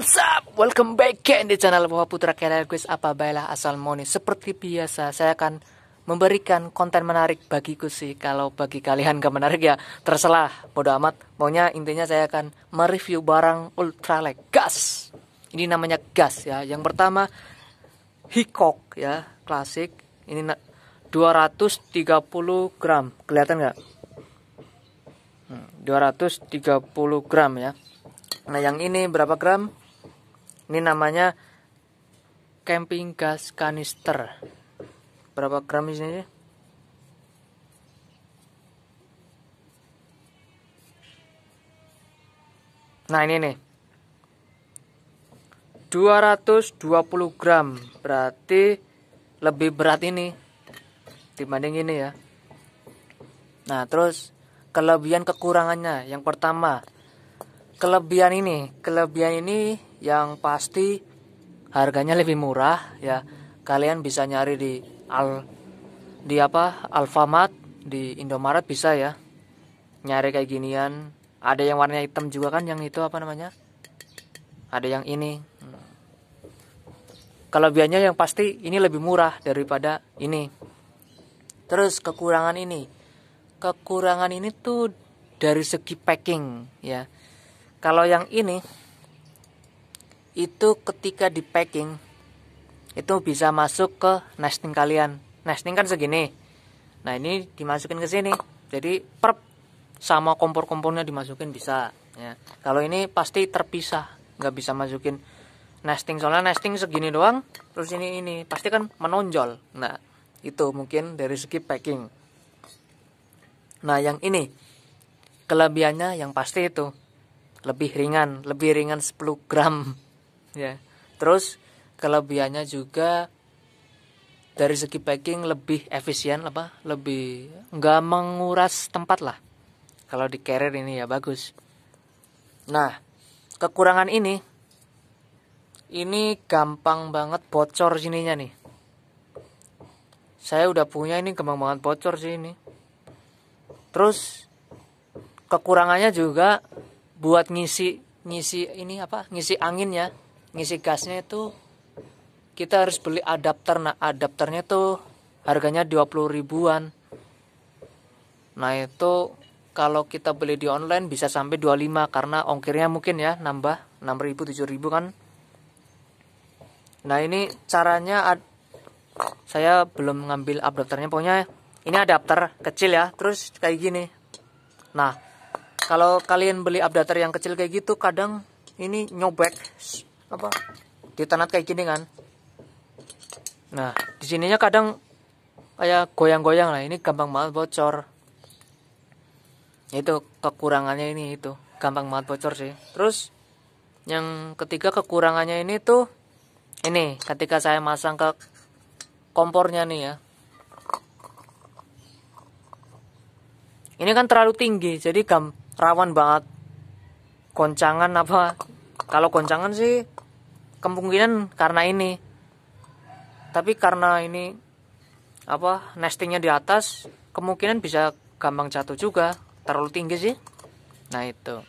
What's up? Welcome back again di channel Bapak Putra Kerel Quiz apa baiklah asal Moni. Seperti biasa, saya akan memberikan konten menarik bagiku sih. Kalau bagi kalian gak menarik ya terserah, bodo amat. Maunya intinya saya akan mereview barang ultralight gas. Ini namanya gas ya. Yang pertama Hikok ya, klasik. Ini 230 gram. Kelihatan gak? 230 hmm, gram ya. Nah yang ini berapa gram? ini namanya camping gas kanister berapa gram isinya nah ini nih 220 gram berarti lebih berat ini dibanding ini ya nah terus kelebihan kekurangannya yang pertama kelebihan ini kelebihan ini yang pasti harganya lebih murah ya kalian bisa nyari di al di apa Alfamart di Indomaret bisa ya nyari kayak ginian ada yang warnanya hitam juga kan yang itu apa namanya ada yang ini kalau biayanya yang pasti ini lebih murah daripada ini terus kekurangan ini kekurangan ini tuh dari segi packing ya kalau yang ini itu ketika di packing itu bisa masuk ke nesting kalian. Nesting kan segini. Nah, ini dimasukin ke sini. Jadi perp sama kompor-kompornya dimasukin bisa ya. Kalau ini pasti terpisah, nggak bisa masukin nesting soalnya nesting segini doang terus ini ini pasti kan menonjol nah itu mungkin dari segi packing nah yang ini kelebihannya yang pasti itu lebih ringan lebih ringan 10 gram ya terus kelebihannya juga dari segi packing lebih efisien apa lebih nggak menguras tempat lah kalau di carrier ini ya bagus nah kekurangan ini ini gampang banget bocor sininya nih saya udah punya ini gampang banget bocor sih ini terus kekurangannya juga buat ngisi ngisi ini apa ngisi anginnya ngisi gasnya itu kita harus beli adapter nah adapternya tuh harganya 20 ribuan nah itu kalau kita beli di online bisa sampai 25 karena ongkirnya mungkin ya nambah 6000 7000 kan nah ini caranya saya belum ngambil adapternya pokoknya ini adapter kecil ya terus kayak gini nah kalau kalian beli adapter yang kecil kayak gitu kadang ini nyobek apa ditanat kayak gini kan nah di sininya kadang kayak goyang-goyang lah ini gampang banget bocor itu kekurangannya ini itu gampang banget bocor sih terus yang ketiga kekurangannya ini tuh ini ketika saya masang ke kompornya nih ya ini kan terlalu tinggi jadi gam rawan banget goncangan apa kalau goncangan sih kemungkinan karena ini tapi karena ini apa nestingnya di atas kemungkinan bisa gampang jatuh juga terlalu tinggi sih nah itu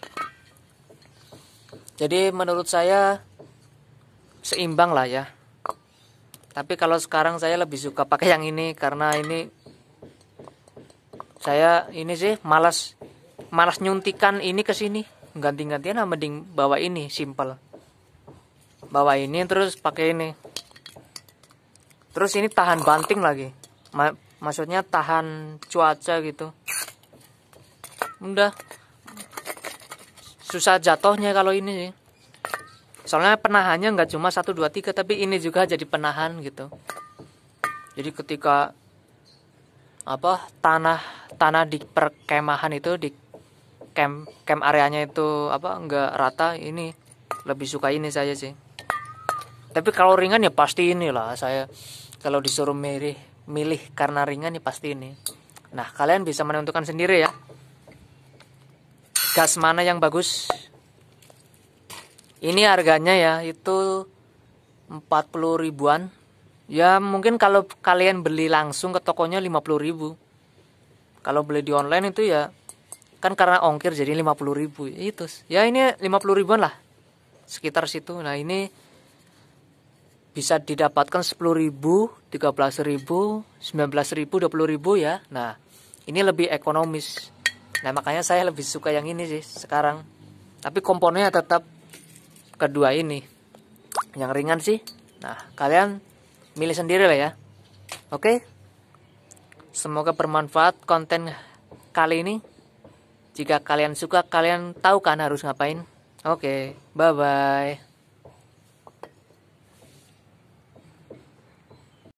jadi menurut saya seimbang lah ya tapi kalau sekarang saya lebih suka pakai yang ini karena ini saya ini sih malas malas nyuntikan ini ke sini ganti-gantian mending bawa ini simple bawa ini terus pakai ini terus ini tahan banting lagi Ma maksudnya tahan cuaca gitu udah susah jatuhnya kalau ini sih soalnya penahannya nggak cuma 1, 2, 3 tapi ini juga jadi penahan gitu jadi ketika apa tanah tanah di perkemahan itu di camp camp areanya itu apa nggak rata ini lebih suka ini saja sih tapi kalau ringan ya pasti inilah saya kalau disuruh milih milih karena ringan ya pasti ini nah kalian bisa menentukan sendiri ya gas mana yang bagus ini harganya ya itu 40 ribuan ya mungkin kalau kalian beli langsung ke tokonya 50 ribu kalau beli di online itu ya kan karena ongkir jadi 50 ribu itu ya ini 50 ribuan lah sekitar situ nah ini bisa didapatkan 10.000, 13.000, 19.000, 20.000 ya. Nah, ini lebih ekonomis. Nah, makanya saya lebih suka yang ini sih sekarang. Tapi komponennya tetap kedua ini. Yang ringan sih. Nah, kalian milih sendiri lah ya. Oke. Semoga bermanfaat konten kali ini. Jika kalian suka, kalian tahu kan harus ngapain. Oke, bye-bye.